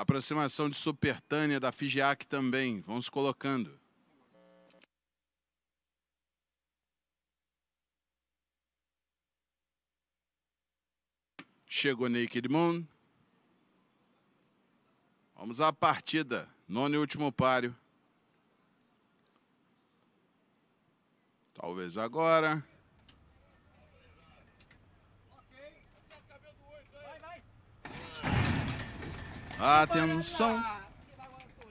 aproximação de Supertânia da FIGIAC também. Vamos colocando. Chegou Naked Moon. Vamos à partida. Nono e último páreo. Talvez agora. Atenção!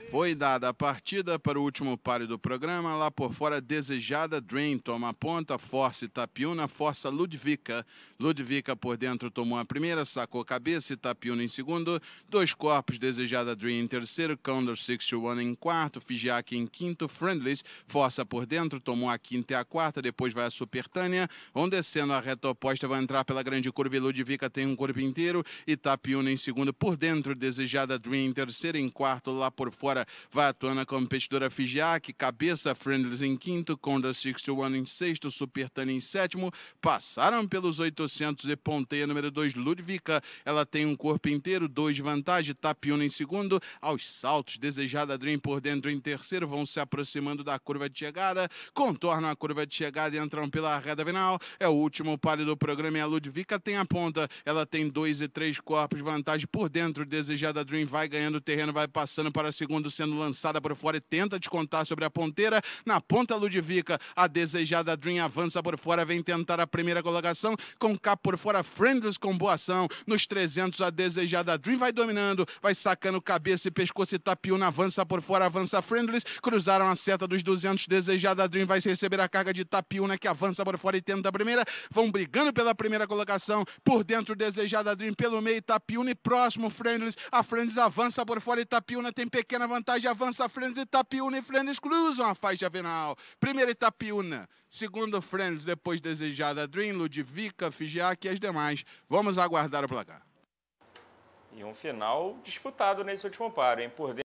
Foi dada a partida para o último páreo do programa. Lá por fora, desejada, Dream toma a ponta, Force Tapiuna, Força Ludvica. Ludvica por dentro tomou a primeira, sacou a cabeça, Tapiuna em segundo. Dois corpos, desejada, Dream em terceiro, Condor 61 em quarto, Fijiaki em quinto, Friendlies. Força por dentro, tomou a quinta e a quarta, depois vai a Supertânia. Vão descendo a reta oposta, vai entrar pela grande curva e Ludvica tem um corpo inteiro. Tapiuna em segundo, por dentro, desejada, Dream em terceiro, em quarto, lá por fora agora. Vai à tona a competidora Figiac, Cabeça Friendlies em quinto, Conda 61 em sexto, Supertani em sétimo. Passaram pelos 800 e ponteia número 2, Ludvica. Ela tem um corpo inteiro, dois de vantagem, Tapiona em segundo. Aos saltos, Desejada Dream por dentro em terceiro, vão se aproximando da curva de chegada, contornam a curva de chegada e entram pela reta final. É o último páreo do programa e a Ludvica tem a ponta. Ela tem dois e três corpos de vantagem por dentro. Desejada Dream vai ganhando terreno, vai passando para segundo Fernando sendo lançada por fora e tenta descontar sobre a ponteira. Na ponta, Ludvica a desejada Dream avança por fora, vem tentar a primeira colocação. Com cap por fora, Friendless com boa ação. Nos 300, a desejada Dream vai dominando, vai sacando cabeça e pescoço e tapiuna, avança por fora, avança Friendless. Cruzaram a seta dos 200, desejada Dream vai receber a carga de tapiuna que avança por fora e tenta a primeira. Vão brigando pela primeira colocação. Por dentro, desejada Dream pelo meio, tapiuna e próximo, Friendless. A Friendless avança por fora e tapiuna tem pequena vantagem vantagem avança a Friends, Itapiúna e Friends cruzam a faixa final. Primeiro Itapiúna, é segundo Friends, depois Desejada Dream, Ludivica, Figiac e as demais. Vamos aguardar o placar. E um final disputado nesse último paro, hein? Por dentro...